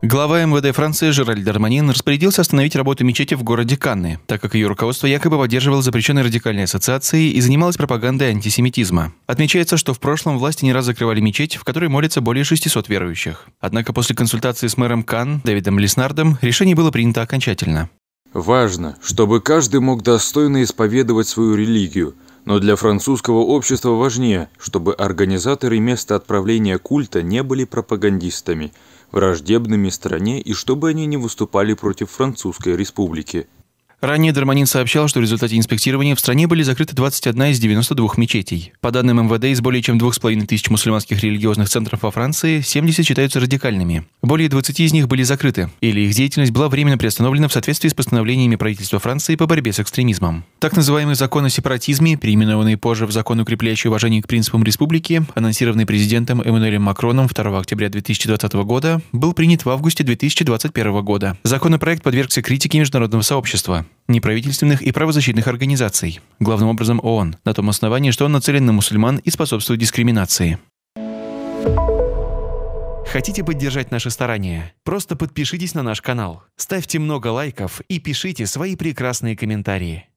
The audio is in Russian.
Глава МВД Франции Жераль Дарманин распорядился остановить работу мечети в городе Канны, так как ее руководство якобы поддерживало запрещенные радикальные ассоциации и занималось пропагандой антисемитизма. Отмечается, что в прошлом власти не раз закрывали мечеть, в которой молятся более 600 верующих. Однако после консультации с мэром Кан Дэвидом Леснардом решение было принято окончательно. Важно, чтобы каждый мог достойно исповедовать свою религию – но для французского общества важнее, чтобы организаторы места отправления культа не были пропагандистами, враждебными стране и чтобы они не выступали против Французской республики. Ранее Дарманин сообщал, что в результате инспектирования в стране были закрыты 21 из 92 мечетей. По данным МВД, из более чем 2,5 тысяч мусульманских религиозных центров во Франции 70 считаются радикальными. Более 20 из них были закрыты, или их деятельность была временно приостановлена в соответствии с постановлениями правительства Франции по борьбе с экстремизмом. Так называемый закон о сепаратизме, переименованный позже в закон, укрепляющий уважение к принципам республики, анонсированный президентом Эммануэлем Макроном 2 октября 2020 года, был принят в августе 2021 года. Законопроект подвергся критике международного сообщества неправительственных и правозащитных организаций, главным образом ООН, на том основании, что он нацелен на мусульман и способствует дискриминации. Хотите поддержать наши старания? Просто подпишитесь на наш канал, ставьте много лайков и пишите свои прекрасные комментарии.